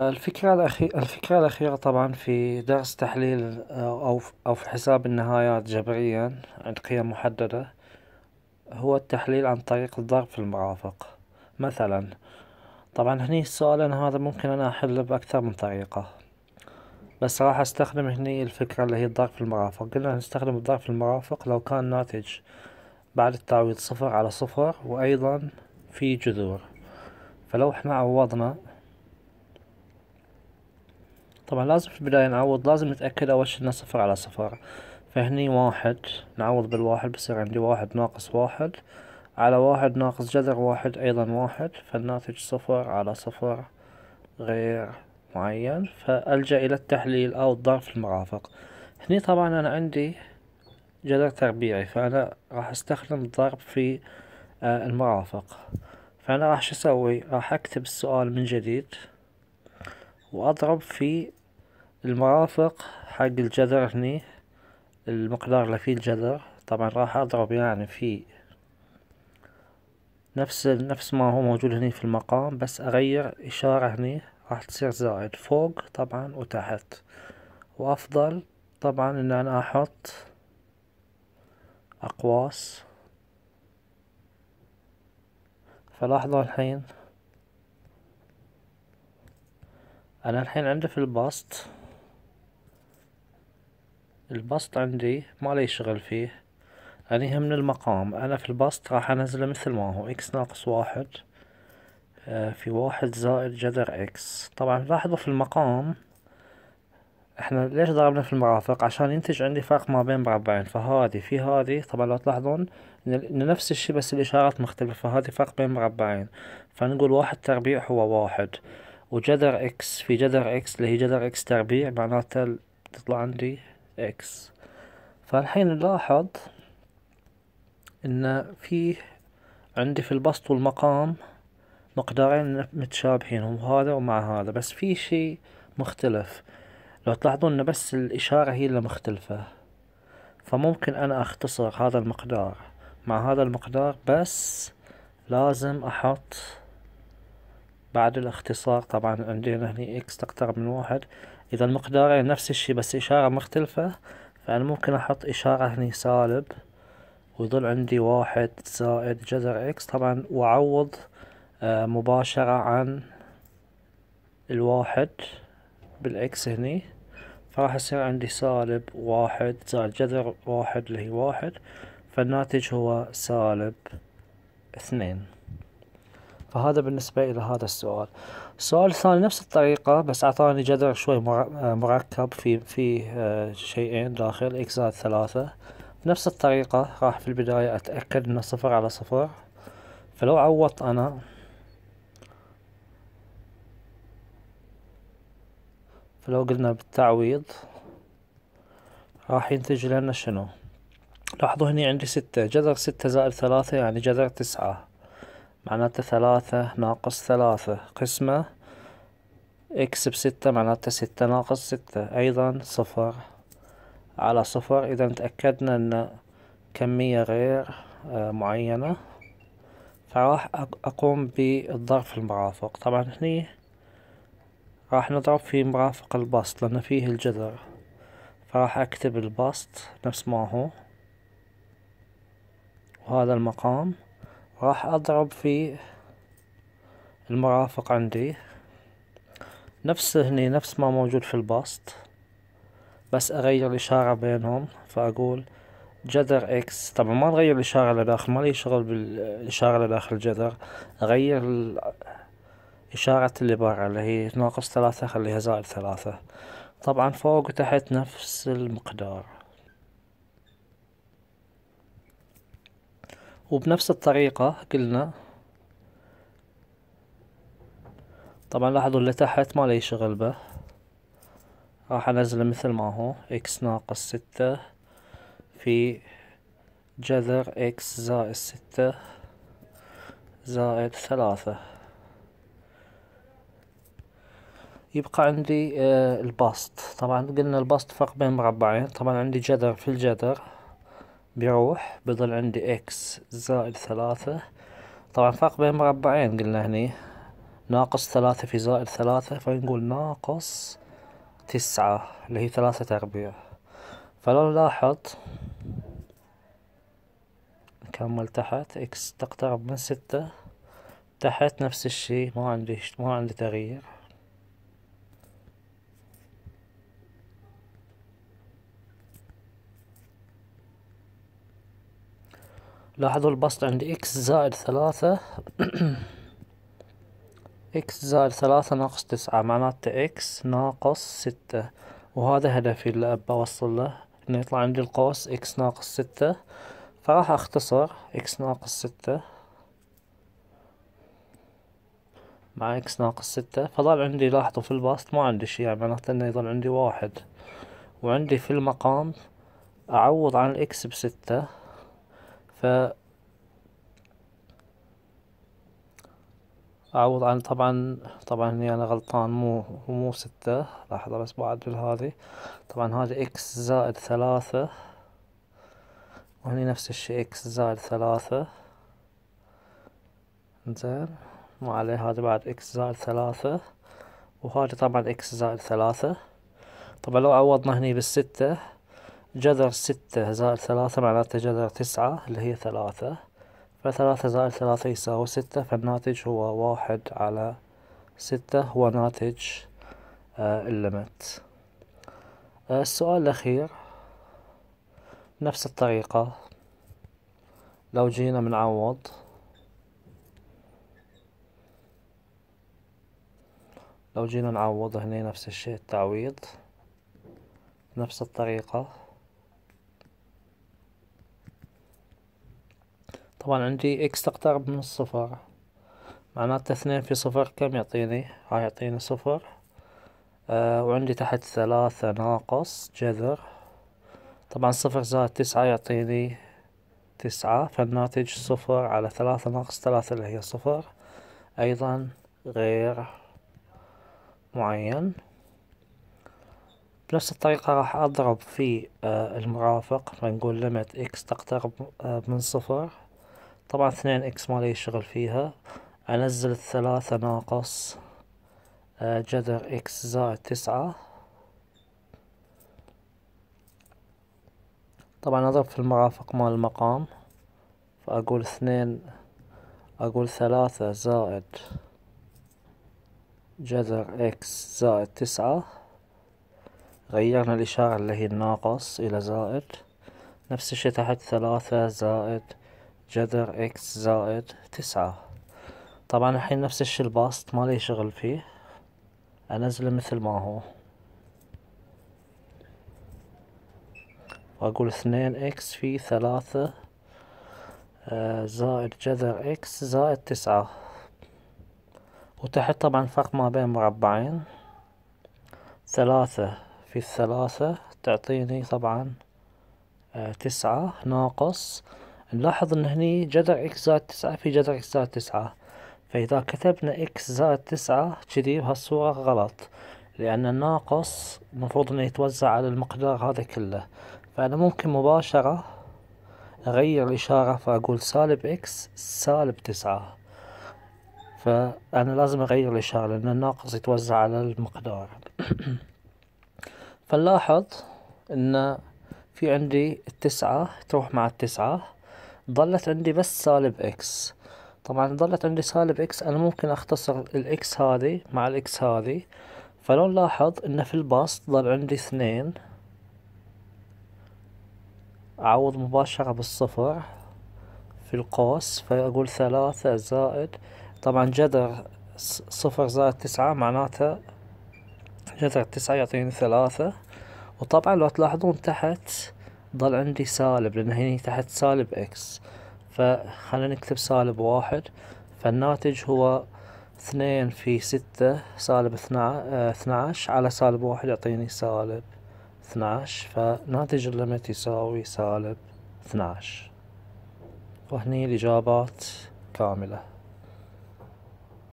الفكرة الأخيرة الفكرة الأخيرة طبعا في درس تحليل آه، أو أو في حساب النهايات جبريا عند قيم محددة هو التحليل عن طريق الضرب في المرافق مثلا طبعا هني السؤال أنا هذا ممكن أنا أحله بأكثر من طريقة بس راح أستخدم هني الفكرة اللي هي الضرب في المرافق قلنا نستخدم الضرب في المرافق لو كان ناتج بعد التعويض صفر على صفر وأيضا في جذور فلو احنا عوضنا طبعا لازم في البداية نعوض لازم نتأكد أول شي إنه صفر على صفر فهني واحد نعوض بالواحد بصير عندي واحد ناقص واحد على واحد ناقص جذر واحد أيضا واحد فالناتج صفر على صفر غير معين فألجأ إلى التحليل أو الضرب في المرافق هني طبعا أنا عندي جذر تربيعي فأنا راح أستخدم الضرب في آه، المرافق فأنا راح شو أسوي راح أكتب السؤال من جديد وأضرب في المرافق حق الجذر هني المقدار اللي فيه الجذر طبعا راح اضرب يعني في نفس نفس ما هو موجود هني في المقام بس اغير اشارة هني راح تصير زائد فوق طبعا وتحت وافضل طبعا ان انا احط اقواس فلاحظوا الحين انا الحين عندي في البسط البسط عندي ما لي شغل فيه أنا يهمني المقام أنا في البسط راح أنزله مثل ما هو إكس ناقص واحد آه، في واحد زائد جذر إكس طبعا لاحظوا في المقام احنا ليش ضربنا في المرافق عشان ينتج عندي فرق ما بين مربعين فهذه في هذه طبعا لو تلاحظون ان نفس الشي بس الاشارات مختلفة فهذه فرق بين مربعين فنقول واحد تربيع هو واحد وجذر اكس في جذر اكس اللي هي جذر اكس تربيع معناته تطلع عندي X فالحين نلاحظ ان في عندي في البسط والمقام مقدارين متشابهين وهذا ومع هذا بس في شيء مختلف لو تلاحظون ان بس الاشارة هي اللي مختلفة فممكن انا اختصر هذا المقدار مع هذا المقدار بس لازم احط بعد الاختصار طبعا عندنا هنا اكس تقترب من واحد إذا المقدارين يعني نفس الشي بس إشارة مختلفة فأنا ممكن أحط إشارة هني سالب ويضل عندي واحد زائد جذر إكس طبعا وأعوض آه، مباشرة عن الواحد بالإكس هني فراح يصير عندي سالب واحد زائد جذر واحد اللي هي واحد فالناتج هو سالب اثنين فهذا بالنسبة إلى هذا السؤال السؤال الثاني نفس الطريقة بس أعطاني جذر شوي آه، مركب في في آه، شيئين داخل إكس زائد ثلاثة نفس الطريقة راح في البداية أتأكد إنه صفر على صفر فلو عوضت أنا فلو قلنا بالتعويض راح ينتج لنا شنو لاحظوا هني عندي ستة جذر ستة زائد ثلاثة يعني جذر تسعة معناتها ثلاثة ناقص ثلاثة قسمة اكس بستة معناتها ستة ناقص ستة أيضا صفر على صفر إذا تأكدنا أن كمية غير آه، معينة فراح أقوم بالضرب في المرافق طبعا هني راح نضرب في مرافق البسط لأن فيه الجذر فراح أكتب البسط نفس ما هو وهذا المقام راح أضرب في المرافق عندي نفس هني نفس ما موجود في البسط بس أغير الإشارة بينهم فأقول جذر إكس طبعا ما اغير الإشارة لداخل ما لي شغل بالإشارة لداخل الجذر أغير إشارة اللي برا اللي هي ناقص ثلاثة أخليها زائد ثلاثة طبعا فوق وتحت نفس المقدار وبنفس الطريقة قلنا طبعا لاحظوا اللي تحت ما لي شغل به راح انزله مثل ما هو اكس ناقص ستة في جذر اكس زائد ستة زائد ثلاثة يبقى عندي آه، البسط طبعا قلنا البسط فرق بين مربعين طبعا عندي جذر في الجذر بيروح بيضل عندي اكس زائد ثلاثة طبعا فرق بين مربعين قلنا هني ناقص ثلاثة في زائد ثلاثة فنقول ناقص تسعة اللي هي ثلاثة أربيع فلو نلاحظ نكمل تحت اكس تقترب من ستة تحت نفس الشي ما عندي ما عندي تغيير لاحظوا البسط عند إكس زائد ثلاثة إكس زائد ثلاثة ناقص تسعة معناته إكس ناقص ستة وهذا هدفي اللي أبى أوصل له إنه يطلع عندي القوس إكس ناقص ستة فراح أختصر إكس ناقص ستة مع إكس ناقص ستة فظل عندي لاحظوا في البسط ما عندي شي يعني معناته إنه يظل عندي واحد وعندي في المقام أعوض عن الإكس بستة ف أعوض عن طبعا طبعا هني أنا غلطان مو مو ستة لحظة بس بعدل هذه طبعا هذا إكس زائد ثلاثة وهني نفس الشي إكس زائد ثلاثة انزين ما عليه هذا بعد إكس زائد ثلاثة وهذا طبعا إكس زائد ثلاثة طبعا لو عوضنا هني بالستة جذر ستة زائد ثلاثة معناته جذر تسعة اللي هي ثلاثة فثلاثة زائد ثلاثة يساوي ستة فالناتج هو واحد على ستة هو ناتج الليمت آه، آه، السؤال الأخير نفس الطريقة لو جينا بنعوض لو جينا نعوض هنا نفس الشيء التعويض نفس الطريقة طبعا عندي اكس تقترب من الصفر معناته اثنين في صفر كم يعطيني هاي يعطيني صفر آه وعندي تحت ثلاثة ناقص جذر طبعا صفر زائد تسعة يعطيني تسعة فالناتج صفر على ثلاثة ناقص ثلاثة اللي هي صفر أيضا غير معين بنفس الطريقة راح أضرب في آه، المرافق فنقول لمت إكس تقترب من صفر طبعا اثنين اكس ما لي شغل فيها انزل الثلاثة ناقص آه، جذر اكس زائد تسعة طبعا اضرب في المرافق مال المقام فاقول اثنين اقول ثلاثة زائد جذر اكس زائد تسعة غيرنا الإشارة اللي هي الناقص إلى زائد نفس الشي تحت ثلاثة زائد جذر اكس زائد تسعة طبعا الحين نفس الشي الباسط ما لي شغل فيه انزله مثل ما هو واقول اثنين اكس في ثلاثة آه، زائد جذر اكس زائد تسعة وتحت طبعا فرق ما بين مربعين ثلاثة في الثلاثة تعطيني طبعا آه، تسعة ناقص نلاحظ ان هني جذر اكس زائد تسعة في جذر اكس زائد تسعة فاذا كتبنا اكس زائد تسعة كذي بهالصورة غلط لان الناقص المفروض انه يتوزع على المقدار هذا كله فانا ممكن مباشرة اغير الاشارة فاقول سالب اكس سالب تسعة فانا لازم اغير الاشارة لان الناقص يتوزع على المقدار فنلاحظ ان في عندي التسعة تروح مع التسعة ضلت عندي بس سالب إكس طبعا ضلت عندي سالب إكس أنا ممكن أختصر الإكس هذه مع الإكس هذه فلو نلاحظ إن في البسط ضل عندي اثنين أعوض مباشرة بالصفر في القوس فأقول ثلاثة زائد طبعا جذر صفر زائد تسعة معناته جذر تسعة يعطيني ثلاثة وطبعا لو تلاحظون تحت ضل عندي سالب لأن هني تحت سالب إكس فخلنا نكتب سالب واحد فالناتج هو اثنين في ستة سالب آه، عشر على سالب واحد يعطيني سالب عشر فناتج الليمت يساوي سالب عشر وهني الإجابات كاملة